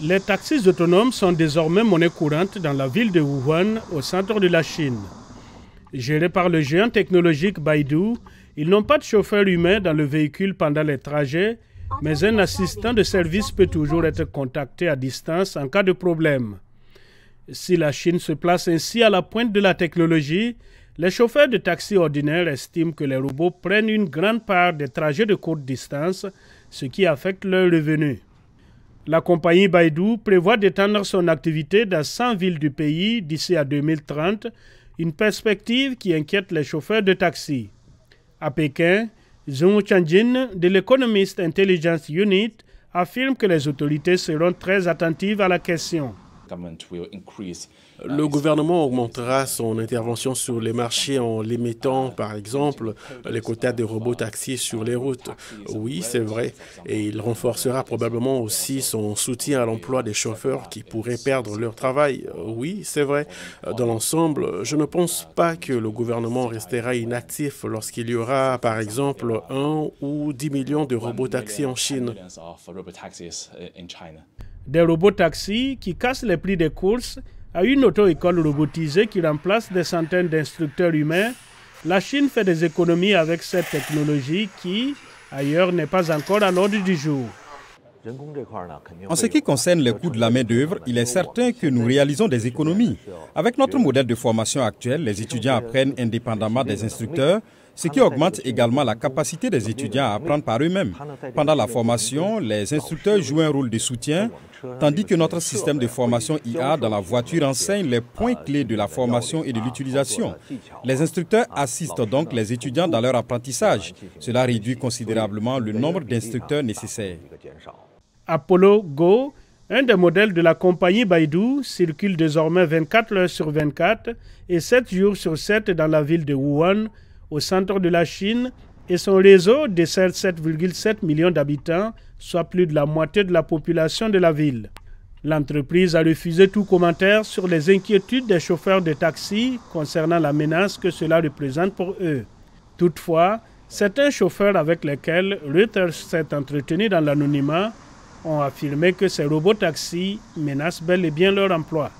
Les taxis autonomes sont désormais monnaie courante dans la ville de Wuhan, au centre de la Chine. Gérés par le géant technologique Baidu, ils n'ont pas de chauffeur humain dans le véhicule pendant les trajets, mais un assistant de service peut toujours être contacté à distance en cas de problème. Si la Chine se place ainsi à la pointe de la technologie, les chauffeurs de taxis ordinaires estiment que les robots prennent une grande part des trajets de courte distance, ce qui affecte leurs revenus. La compagnie Baidu prévoit d'étendre son activité dans 100 villes du pays d'ici à 2030, une perspective qui inquiète les chauffeurs de taxi. À Pékin, Zhong Chanjin de l'Economist Intelligence Unit affirme que les autorités seront très attentives à la question. Uh, le gouvernement augmentera son intervention sur les marchés en limitant, par exemple, les quotas des robots taxis sur les routes. Oui, c'est vrai. Et il renforcera probablement aussi son soutien à l'emploi des chauffeurs qui pourraient perdre leur travail. Oui, c'est vrai. Dans l'ensemble, je ne pense pas que le gouvernement restera inactif lorsqu'il y aura, par exemple, 1 ou 10 millions de robots taxis en Chine des robots-taxis qui cassent les prix des courses à une auto-école robotisée qui remplace des centaines d'instructeurs humains, la Chine fait des économies avec cette technologie qui, ailleurs, n'est pas encore à l'ordre du jour. En ce qui concerne le coût de la main-d'œuvre, il est certain que nous réalisons des économies. Avec notre modèle de formation actuel, les étudiants apprennent indépendamment des instructeurs ce qui augmente également la capacité des étudiants à apprendre par eux-mêmes. Pendant la formation, les instructeurs jouent un rôle de soutien, tandis que notre système de formation IA dans la voiture enseigne les points clés de la formation et de l'utilisation. Les instructeurs assistent donc les étudiants dans leur apprentissage. Cela réduit considérablement le nombre d'instructeurs nécessaires. Apollo Go, un des modèles de la compagnie Baidu, circule désormais 24 heures sur 24 et 7 jours sur 7 dans la ville de Wuhan, au centre de la Chine et son réseau dessert 7,7 millions d'habitants, soit plus de la moitié de la population de la ville. L'entreprise a refusé tout commentaire sur les inquiétudes des chauffeurs de taxi concernant la menace que cela représente pour eux. Toutefois, certains chauffeurs avec lesquels Reuters s'est entretenu dans l'anonymat ont affirmé que ces robots taxis menacent bel et bien leur emploi.